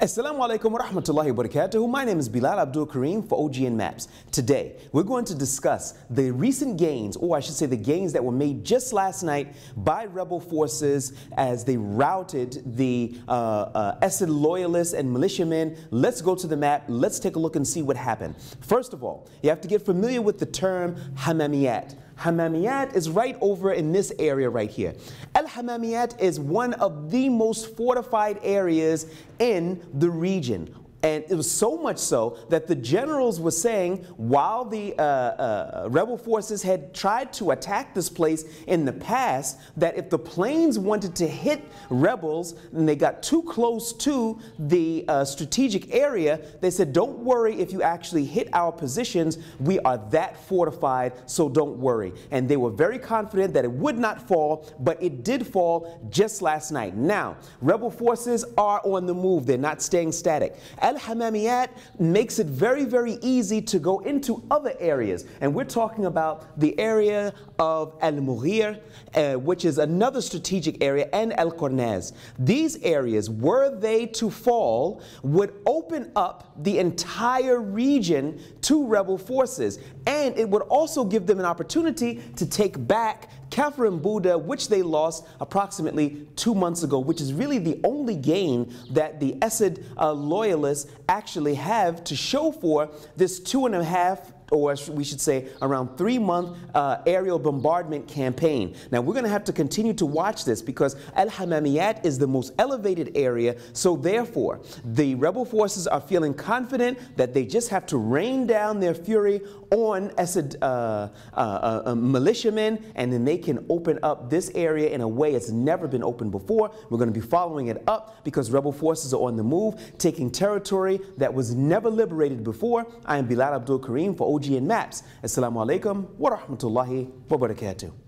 Assalamu alaikum wa rahmatullahi wa barakatuhu. My name is Bilal Abdul Karim for OGN Maps. Today, we're going to discuss the recent gains, or I should say the gains that were made just last night by rebel forces as they routed the uh, uh, Esed loyalists and militiamen. Let's go to the map. Let's take a look and see what happened. First of all, you have to get familiar with the term Hamamiyat. Hamamiyat is right over in this area right here. Al Hamamiyat is one of the most fortified areas in the region. And it was so much so that the generals were saying while the uh, uh, rebel forces had tried to attack this place in the past, that if the planes wanted to hit rebels and they got too close to the uh, strategic area, they said, Don't worry if you actually hit our positions. We are that fortified, so don't worry. And they were very confident that it would not fall, but it did fall just last night. Now, rebel forces are on the move, they're not staying static. Al-Hamamiyat makes it very, very easy to go into other areas. And we're talking about the area of Al-Mughir, uh, which is another strategic area, and Al-Qurnaz. These areas, were they to fall, would open up the entire region to rebel forces. And it would also give them an opportunity to take back Kafir and Buddha, which they lost approximately two months ago, which is really the only gain that the Esed uh, loyalists actually have to show for this two and a half or we should say around three month uh, aerial bombardment campaign. Now we're going to have to continue to watch this because Al Hamamiyat is the most elevated area, so therefore the rebel forces are feeling confident that they just have to rain down their fury on Esad, uh, uh, uh um, militiamen and then they can open up this area in a way it's never been opened before. We're going to be following it up because rebel forces are on the move, taking territory that was never liberated before. I am Bilal Abdul Karim for OGN Maps. Assalamu alaikum wa rahmatullahi wa barakatuh.